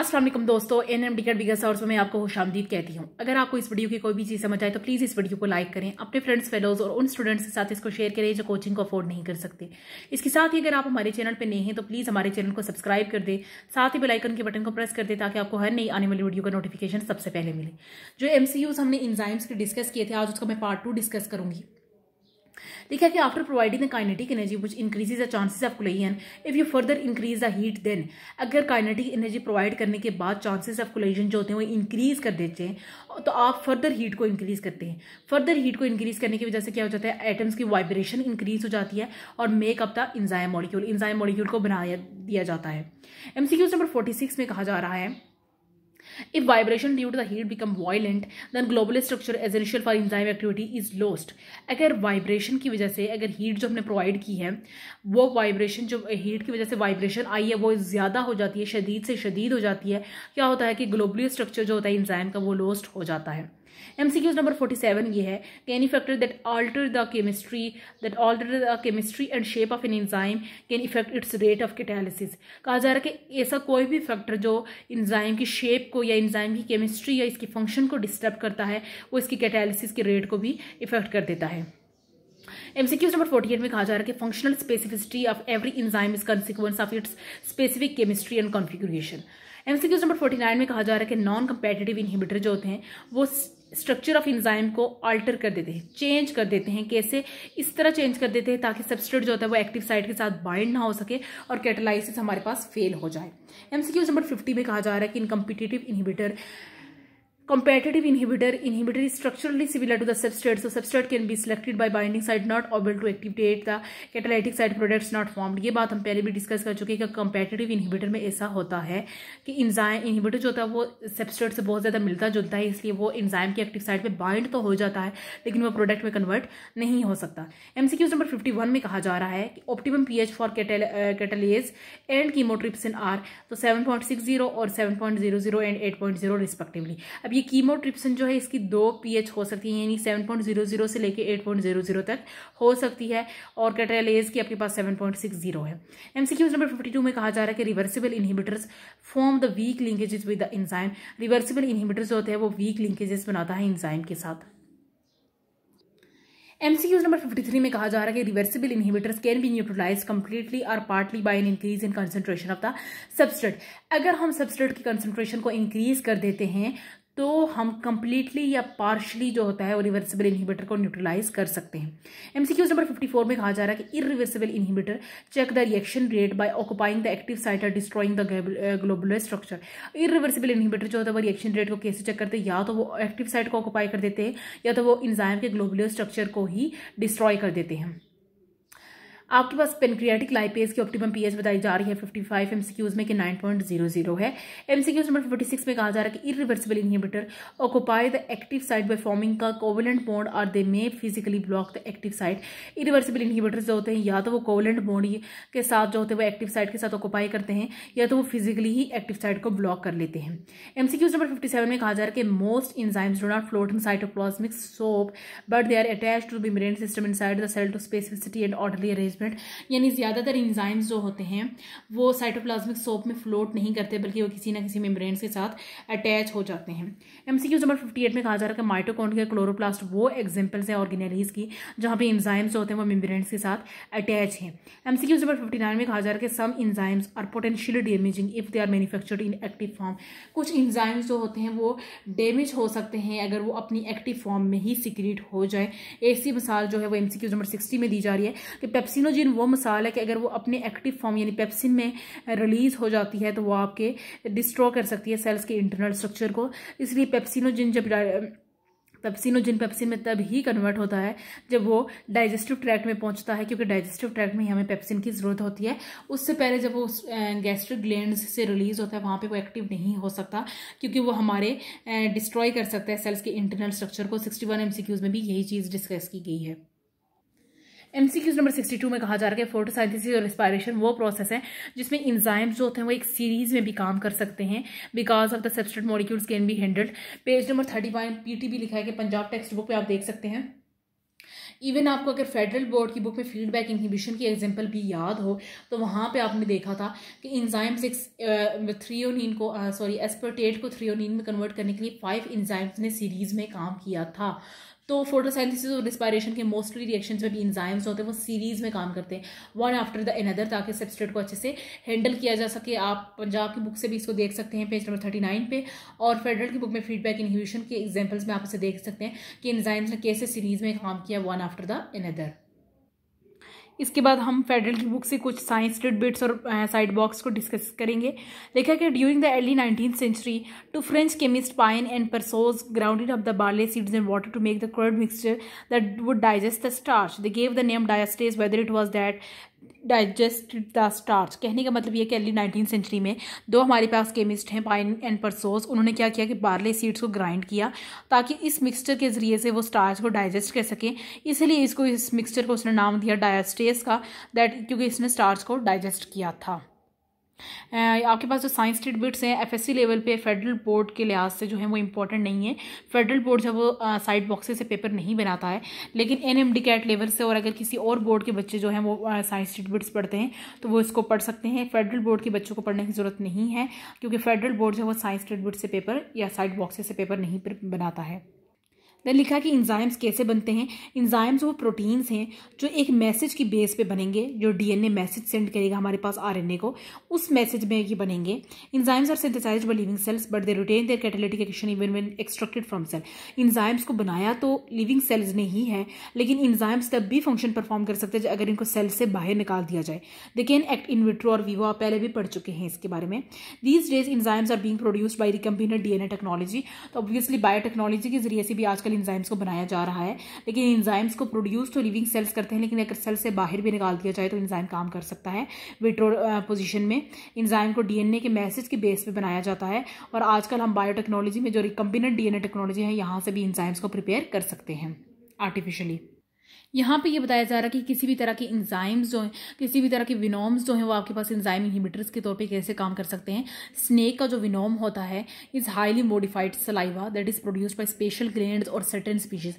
असलम दोस्तों N M D का बिगर source में आपको खुशामदीद कहती हूँ अगर आपको इस वीडियो की कोई भी चीज़ समझ आए तो प्लीज़ इस वीडियो को लाइक करें अपने फ्रेंड्स फेलोज और उन स्टूडेंट्स के साथ इसको शेयर करें जो कोचिंग को अफोर्ड नहीं कर सकते इसके साथ ही अगर आप हमारे चैनल पर नए हैं तो प्लीज़ हमारे चैनल को सब्सक्राइब कर दें साथ ही बेलाइकन के बटन को प्रेस कर दें ताकि आपको हर नई आने वाली वीडियो का नोटिफिकेशन सबसे पहले मिले जो एम हमने इन्जाइम्स के डिस्कस किए थे आज उसका मैं पार्ट टू डिस्कस करूँगी लिखा कि after providing the kinetic energy which increases the chances of collision if you further increase the heat then अगर काइनेटिक एनर्जी प्रोवाइड करने के बाद चांसेस ऑफ कोलेजन जो होते हैं वो इंक्रीज कर देते हैं तो आप फर्दर हीट को इंक्रीज करते हैं फर्दर हीट को इंक्रीज करने की वजह से क्या हो जाता है एटम्स की वाइब्रेशन इंक्रीज हो जाती है और make up the enzyme molecule enzyme molecule को बनाया दिया जाता है एमसीक्यूज नंबर फोर्टी सिक्स में कहा जा रहा है if vibration due to the heat become violent, then global structure essential for enzyme activity is lost अगर वाइब्रेशन की वजह से अगर हीट जो हमने प्रोवाइड की है वो वाइब्रेशन जो हीट की वजह से वाइब्रेशन आई है वो ज़्यादा हो जाती है शदीद से शदीद हो जाती है क्या होता है कि ग्लोबली स्ट्रक्चर जो होता है इंजाइम का वो लॉस्ट हो जाता है क्यूज नंबर फोर्टी सेवन ये है कि any factor that alter the chemistry that alter the chemistry and shape of an enzyme can affect its rate of catalysis कहा जा रहा है कि ऐसा कोई भी फैक्टर जो इंजाइम की शेप को या इंजाइम की केमिस्ट्री या इसकी फंक्शन को डिस्टर्ब करता है वो इसकी कैटालिसिस के रेट को भी इफेक्ट कर देता है एमसीक्यूज नंबर फोर्टी एट में कहा जा रहा है कि functional specificity of every enzyme is consequence of its specific chemistry and configuration MCQs number forty nine में कहा जा रहा है कि नॉन कंपेटेटिव इनहिबिटर जो होते हैं वो स्ट्रक्चर ऑफ इंजाइम को अल्टर कर देते हैं चेंज कर देते हैं कैसे इस तरह चेंज कर देते हैं ताकि सब्सिट्यूट जो होता है वो एक्टिव साइड के साथ बाइंड ना हो सके और कैटेलाइसिस हमारे पास फेल हो जाए एमसीक्यूज नंबर फिफ्टी में कहा जा रहा है कि in competitive inhibitor Competitive inhibitor. Inhibitor is structurally similar to the substrate. So substrate can be selected by binding site not able to activate the catalytic side products not formed. ये बात हम पहले भी डिस्कस कर चुके हैं कि competitive inhibitor में ऐसा होता है कि इंजाइम इनहिबिटर जो होता है वो सबस्ट्रेट से बहुत ज़्यादा मिलता जुलता है इसलिए वो इंजाइम के एक्टिव साइड पे बाइंड तो हो जाता है लेकिन वो प्रोडक्ट में कन्वर्ट नहीं हो सकता एम नंबर फिफ्टी में कहा जा रहा है कि optimum P for catalase and chymotrypsin are तो सेवन और सेवन एंड एट रिस्पेक्टिवली अब अब ये कीमोट्रिप्सन जो है इसकी दो पीएच हो सकती है यानी 7.00 से लेके 8.00 तक हो सकती है और कैटेलेज की आपके पास 7.60 है एमसीक्यूज नंबर 52 में कहा जा रहा है कि reversible inhibitors form the weak linkages with the enzyme reversible inhibitors होते हैं वो वीक लिंकेजेस बनाता है इंजाइम के साथ एमसीक्यूज नंबर 53 में कहा जा रहा है कि reversible inhibitors can be neutralize completely और partly by an increase in concentration of the substrate अगर हम सब्सट्रेट की कंसंट्रेशन को इंक्रीज कर देते हैं तो हम कंप्लीटली या पार्शली जो होता है वो रिवर्सिबल इनहिबिटर को न्यूट्रलाइज कर सकते हैं एमसीक्यूज नंबर 54 में कहा जा रहा है कि irreversible inhibitor check the reaction rate by occupying the active site और destroying the globular structure irreversible inhibitor जो होता है वो रिएक्शन रेट को कैसे चेक करते हैं या तो वो एक्टिव साइट को ऑक्युपाई कर देते हैं या तो वो इंजाइम के ग्लोबुलर स्ट्रक्चर को ही डिस्ट्रॉय कर देते हैं आपके पास पेनक्रियाटिक लाइपेज की ऑप्टिमम पीएच बताई जा रही है 55 एमसीक्यूज में कि 9.00 है एमसीक्यूज नंबर 46 में कहा जा रहा है कि irreversible inhibitor occupy the active site by forming a covalent bond or they may physically block the active site irreversible inhibitor जो होते हैं या तो वो कोवलेंट बॉन्ड के साथ जो होते हैं वो एक्टिव साइट के साथ ऑक्यूपाई करते हैं या तो वो फिजिकली ही एक्टिव साइट को ब्लॉक कर लेते हैं एमसीक्यूज नंबर फिफ्टी में कहा जा रहा है कि most enzymes do not float in soap but they are attach to thin system inside the cell to specificity and orderly arrangement acid यानी ज़्यादातर इंजाइम्स जो होते हैं वो साइटोप्लाज्मिक सोप में फ्लोट नहीं करते बल्कि वो किसी ना किसी मेम्ब्रेन के साथ अटैच हो जाते हैं M C number fifty eight में कहा जा रहा है कि माइटोकॉन्ड माइटोकॉन्ड्रिया क्लोरोप्लास्ट वो एग्जाम्पल्स हैं ऑर्गेनलीज की जहाँ पर इंजाइम्स होते हैं वो मेम्ब्रेन के साथ अटैच हैं M C number fifty nine में कहा जा रहा है कि some enzymes are potentially damaging if they are manufactured in active form कुछ इंजाइम्स जो होते हैं वो डेमेज हो सकते हैं अगर वो अपनी एक्टिव फॉर्म में ही सिक्रीट हो जाए ऐसी मिसाल जो है वो एम सी नंबर सिक्सटी में दी जा रही है कि पेप्सिन कार्सिनोजिन वो मसाल है कि अगर वो अपने एक्टिव फॉर्म यानी पेप्सिन में रिलीज हो जाती है तो वो आपके डिस्ट्रॉ कर सकती है सेल्स के इंटरनल स्ट्रक्चर को इसलिए पेप्सिनोजिन जब जिन पेप्सिन में तब ही कन्वर्ट होता है जब वो डाइजेस्टिव ट्रैक्ट में पहुंचता है क्योंकि डाइजेस्टिव ट्रैक्ट में ही हमें पेप्सिन की ज़रूरत होती है उससे पहले जब वो गैस्ट्रिक ग्लैंड से रिलीज़ होता है वहाँ पे वो एक्टिव नहीं हो सकता क्योंकि वो हमारे डिस्ट्रॉय कर सकता है सेल्स के इंटरनल स्ट्रक्चर को सिक्सटी वन में भी यही चीज़ डिस्कस की गई है M C Qs number sixty two में कहा जा रहा है फोटोसाइंथिस और रिस्पायरेशन वो प्रोसेस है जिसमें इंजाइम्स जो होते हैं वो एक सीरीज में भी काम कर सकते हैं because of the substrate molecules can be handled page number thirty five P T B लिखा है कि पंजाब टेक्स्ट बुक पर आप देख सकते हैं इवन आपको अगर फेडरल बोर्ड की बुक में फीडबैक इनहिबिशन की एग्जाम्पल भी याद हो तो वहाँ पे आपने देखा था कि इंजाइम्स एक थ्रियोनिन को सॉरी एस्पर्टेट को थ्रियोनिन में कन्वर्ट करने के लिए फाइव इंजाइम्स ने सीरीज़ में काम किया था तो फोटोसाइलिसिस और रिस्पायरेशन के मोस्टली रिएक्शन में भी इंजाइम्स होते हैं वो सीरीज में काम करते हैं वन आफ्टर द अनदर ताकि सबस्ट्रेट को अच्छे से हैंडल किया जा सके आप पंजाब की बुक से भी इसको देख सकते हैं पेज नंबर थर्टी नाइन पे और फेडरल की बुक में फीडबैक इनहिबिशन के एग्जाम्पल्स में आप इसे देख सकते हैं कि इन्ज़ाइम्स ने कैसे सीरीज में काम किया वन आफ्टर द अनदर इसके बाद हम फेडरल की बुक से कुछ साइंस बिट्स और साइड बॉक्स को डिस्कस करेंगे देखा कि during the early nineteen century two French chemist Payen and Persoz grounded of the barley seeds and water to make the curd mixture that would digest the starch the gave the name diastase whether it was that digest the starch कहने का मतलब ये कि early nineteen century में दो हमारे पास chemist हैं पाइन एंड परसोस उन्होंने क्या किया कि बार्ले सीड्स को ग्राइंड किया ताकि इस मिक्सचर के ज़रिए से वो स्टार्च को डाइजेस्ट कर सकें इसलिए इसको इस मिक्सचर को उसने नाम दिया डायस्टेस का दैट क्योंकि इसने स्टार्च को डाइजेस्ट किया था आपके पास जो साइंस स्टेट हैं एफ लेवल पे फेडरल बोर्ड के लिहाज से जो है वो इंपॉर्टेंट नहीं है फेडरल बोर्ड जब वो साइड बॉक्सेस से पेपर नहीं बनाता है लेकिन N M D CAT level से और अगर किसी और बोर्ड के बच्चे जो हैं वो साइंस स्टेट पढ़ते हैं तो वो इसको पढ़ सकते हैं फेडरल बोर्ड के बच्चों को पढ़ने की ज़रूरत नहीं है क्योंकि फेडरल बोर्ड जो है वो साइंस स्टेट से पेपर या साइड बॉक्सेस से पेपर नहीं बनाता है मैंने लिखा कि इंजाइम्स कैसे बनते हैं इंजाइम्स वो प्रोटीन्स हैं जो एक मैसेज की बेस पे बनेंगे जो डीएनए मैसेज सेंड करेगा हमारे पास आरएनए को उस मैसेज में ये बनेंगे enzymes are synthesized by living cells but they retain their catalytic action even when extracted from cell enzymes को बनाया तो लिविंग सेल्स ने ही है लेकिन इंजाइम्स तब भी फंक्शन परफॉर्म कर सकते हैं अगर इनको सेल से बाहर निकाल दिया जाए they can act in vitro और वीवो आप पहले भी पढ़ चुके हैं इसके बारे में these days enzymes are being produced by company DNA technology तो ऑब्वियसली बायोटेक्नोलॉजी के जरिए से भी आजकल आजकल इंजाइम्स को बनाया जा रहा है लेकिन इंजाइम्स को प्रोड्यूस तो लिविंग सेल्स करते हैं लेकिन अगर सेल से बाहर भी निकाल दिया जाए तो इंजाइम काम कर सकता है विट्रो पोजिशन में इंजाइम को डीएनए के मैसेज के बेस पर बनाया जाता है और आजकल हम बायोटेक्नोलॉजी में जो रिकम्बिनेंट डीएनए टेक्नोलॉजी है यहाँ से भी इंजाइम्स को प्रिपेयर कर सकते हैं आर्टिफिशियली यहाँ पे ये बताया जा रहा है कि किसी भी तरह के इंजाइम्स जो हैं किसी भी तरह के विनोम्स जो हैं वो आपके पास इंजाइम इनहिबिटर्स के तौर पे कैसे काम कर सकते हैं स्नेक का जो विनोम होता है is highly modified saliva that is produced by special glands और सर्टन स्पीशीज़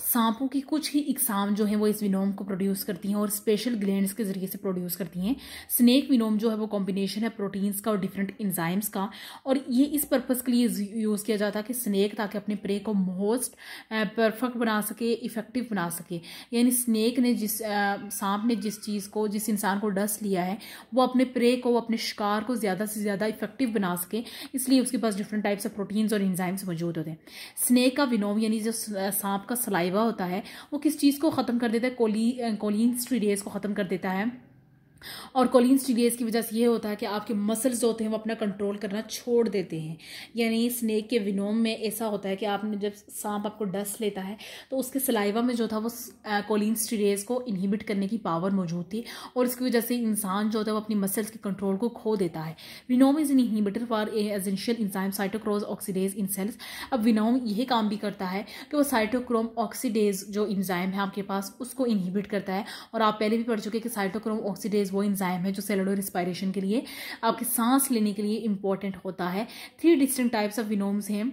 सांपों की कुछ ही इकसाम जो है वो इस विनोम को प्रोड्यूस करती हैं और स्पेशल ग्लैंड के जरिए से प्रोड्यूस करती हैं स्नेक विनोम जो है वो कॉम्बिनेशन है प्रोटीन्स का और डिफरेंट इंजाइम्स का और ये इस पर्पज़ के लिए यूज़ किया जाता है कि स्नेक ताकि अपने प्रे को मोस्ट परफेक्ट बना सके इफ़ेक्टिव बना सके यानी स्नेक ने जिस सांप ने जिस चीज़ को जिस इंसान को डस लिया है वो अपने प्रे को अपने शिकार को ज़्यादा से ज़्यादा इफ़ेक्टिव बना सके इसलिए उसके पास डिफरेंट टाइप्स ऑफ प्रोटीन्स और इंजाइम्स मौजूद होते हैं स्नेक का विनोम यानी जो सांप का लाइवा होता है वो किस चीज़ को ख़त्म कर देता है कोली कोलिन स्ट्रीडियस को ख़त्म कर देता है और कोलिन स्टीडियस की वजह से ये होता है कि आपके मसल्स जो होते हैं वो अपना कंट्रोल करना छोड़ देते हैं यानी स्नेक के विनोम में ऐसा होता है कि आपने जब सांप आपको डस लेता है तो उसके सलाइवा में जो था वो कोलिन स्टीडियस को इनहिबिट करने की पावर मौजूद थी और इसकी वजह से इंसान जो होता है वो अपनी मसल्स के कंट्रोल को खो देता है venom is inhibitor for essential enzyme cytochrome oxidase in cells अब विनोम यह काम भी करता है कि वो साइटोक्रोम ऑक्सीडेज जो इंजाइम है आपके पास उसको इनहिबिट करता है और आप पहले भी पढ़ चुके कि साइटोक्रोम ऑक्सीडेज वो इंजाइम है जो सेलोडो रिस्पायरेशन के लिए आपकी सांस लेने के लिए इंपॉर्टेंट होता है three distinct types of venoms हैं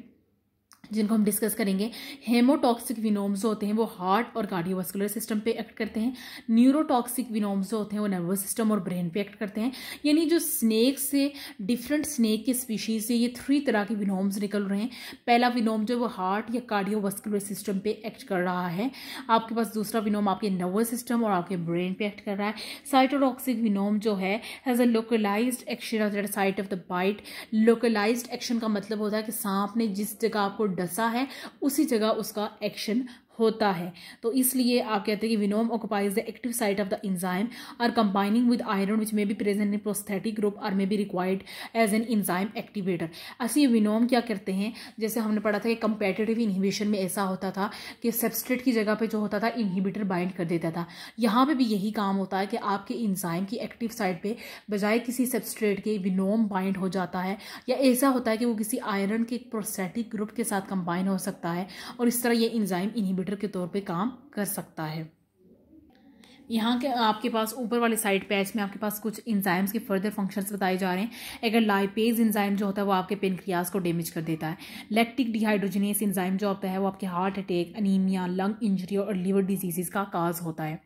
जिनको हम डिस्कस करेंगे हेमोटॉक्सिक विनोम्स होते हैं वो हार्ट और कार्डियोवास्कुलर सिस्टम पे एक्ट करते हैं न्यूरोटॉक्सिक विनोम्स जो होते हैं वो नर्वस सिस्टम और ब्रेन पे एक्ट करते हैं यानी जो स्नेक से डिफरेंट स्नेक के स्पीशीज से ये थ्री तरह के विनोम्स निकल रहे हैं पहला विनोम जो है वो हार्ट या कार्डियोवास्कुलर सिस्टम पर एक्ट कर रहा है आपके पास दूसरा विनोम आपके नर्वस सिस्टम और आपके ब्रेन पर एक्ट कर रहा है साइटोटॉक्सिक विनोम जो है has a localize action of the site of the bite localize action का मतलब होता है कि सांप ने जिस जगह आपको डसा है उसी जगह उसका एक्शन होता है तो इसलिए आप कहते हैं कि venom occupies the active site of the enzyme or combining with iron which may be present in prosthetic group or may be required as an enzyme activator ऐसे विनोम क्या करते हैं जैसे हमने पढ़ा था कि कंपेटेटिव इनहिबिशन में ऐसा होता था कि सबस्ट्रेट की जगह पर जो होता था इनहिबिटर बाइंड कर देता था यहाँ पर भी यही काम होता है कि आपके इंजाइम की एक्टिव साइट पर बजाय किसी सबस्ट्रेट के विनोम बाइंड हो जाता है या ऐसा होता है कि वो किसी आयरन के प्रोस्थेटिक ग्रुप के साथ कंबाइन हो सकता है और इस तरह ये इंजाइम इनहिबिटर कोऑर्डिनेटर के तौर पे काम कर सकता है यहाँ के आपके पास ऊपर वाले साइड पैच में आपके पास कुछ इंजाइम्स के फर्दर फंक्शंस बताए जा रहे हैं अगर लाइपेज इंजाइम जो होता है वो आपके पेनक्रियाज को डैमेज कर देता है लैक्टिक डिहाइड्रोजनेस इंजाइम जो होता है वो आपके heart attack anemia lung injury और लिवर डिजीजेस का काज होता है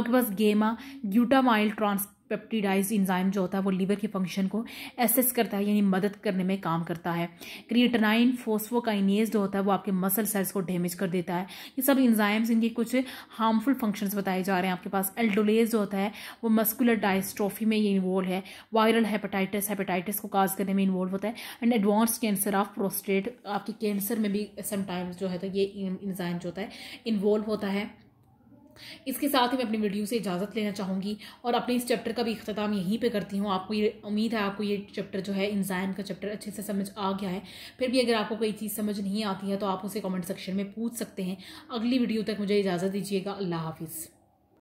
आपके पास गेमा ग्यूटामाइल ट्रांस पेप्टिडाइज इंजाइम जो होता है वो लीवर के फंक्शन को एसेस करता है यानी मदद करने में काम करता है क्रिएटनाइन फोस्फोकाइनेज जो होता है वो आपके मसल सेल्स को डैमेज कर देता है ये सब इंजाइम्स इनके कुछ हार्मफुल फंक्शंस बताए जा रहे हैं आपके पास एल्डोलेज जो होता है वो मस्कुलर डायस्ट्रोफी में ये इन्वॉल्व है वायरल हेपेटाइटिस हेपेटाइटिस को काज करने में इन्वॉल्व होता है and advance cancer of prostate आपके कैंसर में भी समटाइम्स जो है तो ये इंजाइम जो होता है इन्वॉल्व होता है इसके साथ ही मैं अपनी वीडियो से इजाज़त लेना चाहूँगी और अपने इस चैप्टर का भी अख्ताम यहीं पे करती हूँ आपको ये उम्मीद है आपको ये चैप्टर जो है इंसान का चैप्टर अच्छे से समझ आ गया है फिर भी अगर आपको कोई चीज़ समझ नहीं आती है तो आप उसे कॉमेंट सेक्शन में पूछ सकते हैं अगली वीडियो तक मुझे इजाज़त दीजिएगा अल्लाह हाफिज़